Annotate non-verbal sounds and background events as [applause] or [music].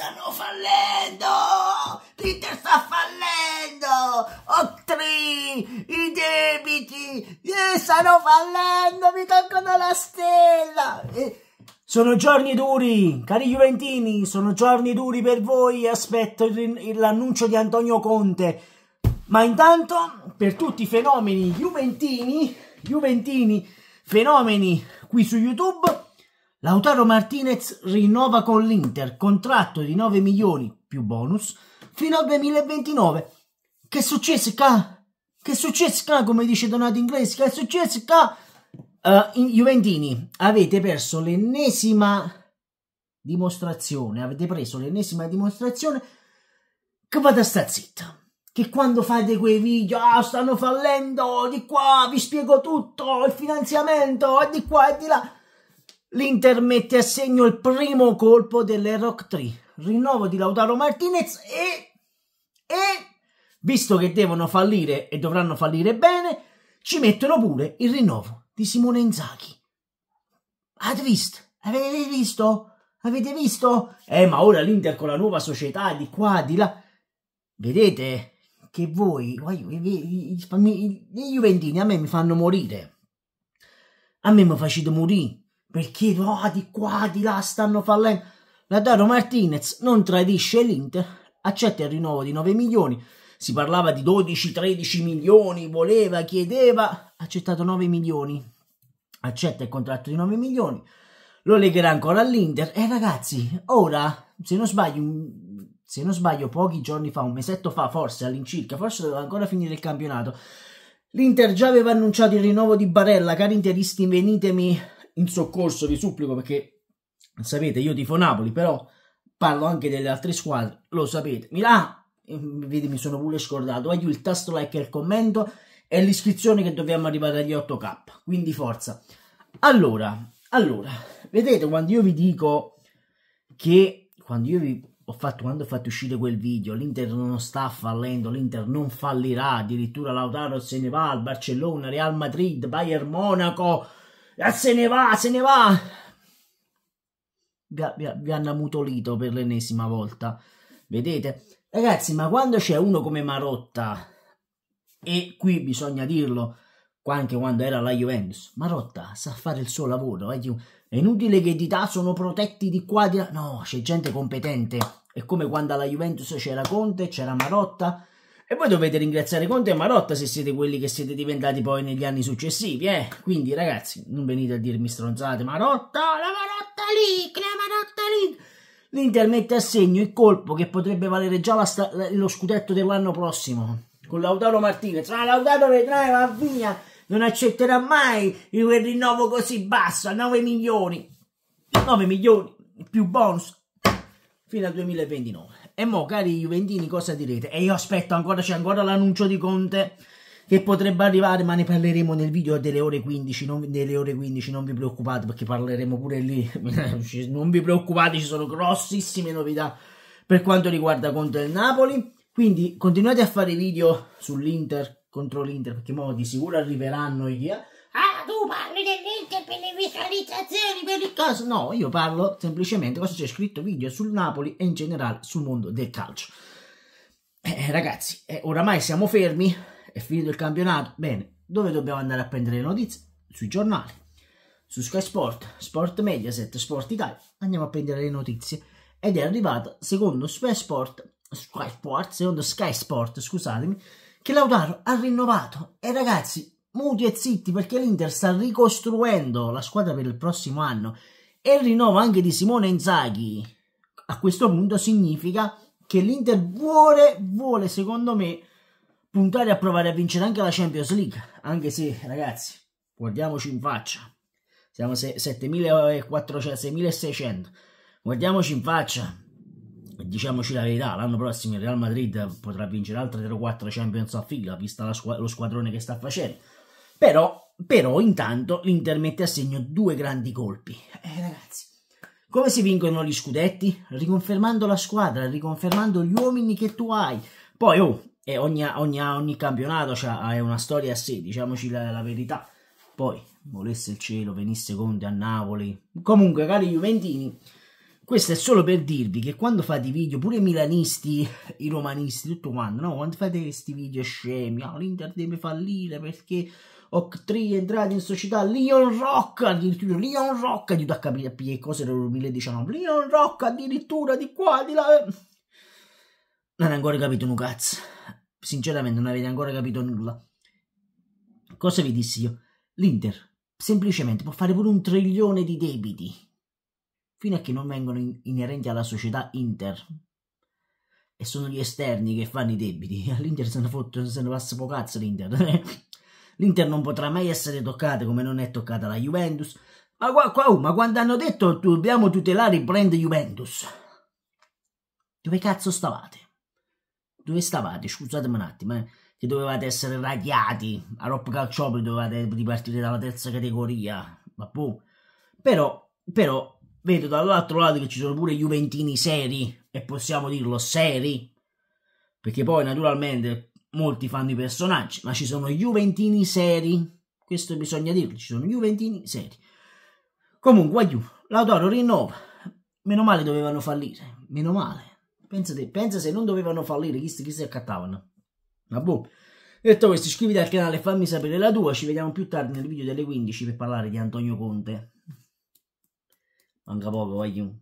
stanno fallendo! Peter sta fallendo! Octree, i debiti eh, stanno fallendo, mi toccano la stella! Eh, sono giorni duri, cari Juventini, sono giorni duri per voi, aspetto l'annuncio di Antonio Conte. Ma intanto, per tutti i fenomeni Juventini, Juventini, fenomeni qui su YouTube Lautaro Martinez rinnova con l'Inter contratto di 9 milioni più bonus fino al 2029. Che successo ca? Che successo ca? Come dice Donato Inglese, che successo ca? Uh, eh, Juventini, avete perso l'ennesima dimostrazione, avete preso l'ennesima dimostrazione che vada a sta zitta. Che quando fate quei video, ah, stanno fallendo, di qua vi spiego tutto, il finanziamento, è di qua e di là L'Inter mette a segno il primo colpo delle Rock 3. Rinnovo di Lautaro Martinez e... e... Visto che devono fallire e dovranno fallire bene, ci mettono pure il rinnovo di Simone Inzaghi. Avete visto? Avete visto? Avete visto? Eh, ma ora l'Inter con la nuova società di qua, di là... Vedete che voi, i Juventini, a me mi fanno morire. A me mi facete morire perché oh, di qua, di là stanno fallendo. Lautaro Martinez non tradisce l'Inter, accetta il rinnovo di 9 milioni, si parlava di 12-13 milioni, voleva, chiedeva, accettato 9 milioni, accetta il contratto di 9 milioni, lo legherà ancora all'Inter e eh, ragazzi, ora, se non sbaglio, se non sbaglio pochi giorni fa, un mesetto fa forse all'incirca, forse doveva ancora finire il campionato, L'Inter già aveva annunciato il rinnovo di Barella, cari interisti venitemi in soccorso vi supplico perché sapete io tifo Napoli però parlo anche delle altre squadre lo sapete Milano vedi mi sono pure scordato aiuto il tasto like e il commento e l'iscrizione che dobbiamo arrivare agli 8k quindi forza allora allora vedete quando io vi dico che quando io vi ho fatto quando ho fatto uscire quel video l'Inter non sta fallendo l'Inter non fallirà addirittura Lautaro se ne va al Barcellona Real Madrid Bayern Monaco Ah, se ne va, se ne va! Vi, vi, vi hanno mutolito per l'ennesima volta. Vedete? Ragazzi, ma quando c'è uno come Marotta, e qui bisogna dirlo, anche quando era la Juventus, Marotta sa fare il suo lavoro, eh? è inutile che di là sono protetti di qua, di là, no, c'è gente competente, è come quando alla Juventus c'era Conte, c'era Marotta, e voi dovete ringraziare Conte e Marotta se siete quelli che siete diventati poi negli anni successivi, eh. Quindi ragazzi, non venite a dirmi stronzate, Marotta, la Marotta lì, la Marotta lì! L'Inter mette a segno il colpo che potrebbe valere già lo scudetto dell'anno prossimo. Con Lautaro Martinez, ma ah, Lautaro retrae, va via, non accetterà mai quel rinnovo così basso, a 9 milioni. 9 milioni più bonus fino al 2029. E mo, cari Juventini, cosa direte? E io aspetto ancora, c'è ancora l'annuncio di Conte che potrebbe arrivare, ma ne parleremo nel video delle ore 15, non, delle ore 15, non vi preoccupate perché parleremo pure lì, [laughs] non vi preoccupate, ci sono grossissime novità per quanto riguarda Conte del Napoli, quindi continuate a fare video sull'Inter, contro l'Inter, perché mo di sicuro arriveranno i via, tu parli dell'Inter per le visualizzazioni, per il caso. No, io parlo semplicemente cosa c'è scritto video sul Napoli e in generale sul mondo del calcio. Eh, ragazzi, eh, oramai siamo fermi, è finito il campionato. Bene, dove dobbiamo andare a prendere le notizie? Sui giornali, su Sky Sport, Sport Mediaset, Sport Italia. Andiamo a prendere le notizie. Ed è arrivato secondo Sky Sport, Sky Sport, secondo Sky Sport, scusatemi, che Lautaro ha rinnovato. E ragazzi, muti e zitti perché l'Inter sta ricostruendo la squadra per il prossimo anno e il rinnovo anche di Simone Inzaghi a questo punto significa che l'Inter vuole, vuole secondo me puntare a provare a vincere anche la Champions League anche se ragazzi guardiamoci in faccia siamo 7400 6600 guardiamoci in faccia diciamoci la verità, l'anno prossimo il Real Madrid potrà vincere altre 3-4 Champions a fila, vista squ lo squadrone che sta facendo. Però, però intanto l'Inter mette a segno due grandi colpi. Eh, ragazzi, come si vincono gli scudetti? Riconfermando la squadra, riconfermando gli uomini che tu hai. Poi, oh, ogni, ogni, ogni, campionato cioè, ha una storia a sé, diciamoci la, la verità. Poi, volesse il cielo, venisse Conte a Napoli. Comunque, cari Juventini, questo è solo per dirvi che quando fate i video, pure i milanisti, i romanisti, tutto quanto, no? Quando fate questi video scemi, oh, l'Inter deve fallire perché Octree è entrato in società, Leon Rock, addirittura Leon Rock, aiuta a capire a che cosa era il 2019, Leon Rock addirittura di qua, di là. Non ancora capito nulla, cazzo, sinceramente non avete ancora capito nulla. Cosa vi dissi io? L'Inter semplicemente può fare pure un trilione di debiti fino a che non vengono in- inerenti alla società Inter. E sono gli esterni che fanno i debiti. [laughs] All'Inter se ne, fot- se ne passa poco cazzo l'Inter. [laughs] L'Inter non potrà mai essere toccata come non è toccata la Juventus. Ma, qua, qua, oh, ma quando hanno detto dobbiamo tutelare il brand Juventus, dove cazzo stavate? Dove stavate? Scusatemi un attimo, eh, che dovevate essere radiati. A Rop Calciopoli dovevate ripartire dalla terza categoria. Ma poi... Boh. Però, però, vedo dall'altro lato che ci sono pure Juventini seri, e possiamo dirlo seri, perché poi naturalmente molti fanno i personaggi, ma ci sono Juventini seri, questo bisogna dirlo, ci sono Juventini seri. Comunque, Juve, Lautaro rinnova, meno male dovevano fallire, meno male. Pensa, pensa se non dovevano fallire, chi, chi si accattavano. Ma boh. Detto questo, iscriviti al canale e fammi sapere la tua. Ci vediamo più tardi nel video delle 15 per parlare di Antonio Conte. 俺哥报个外景。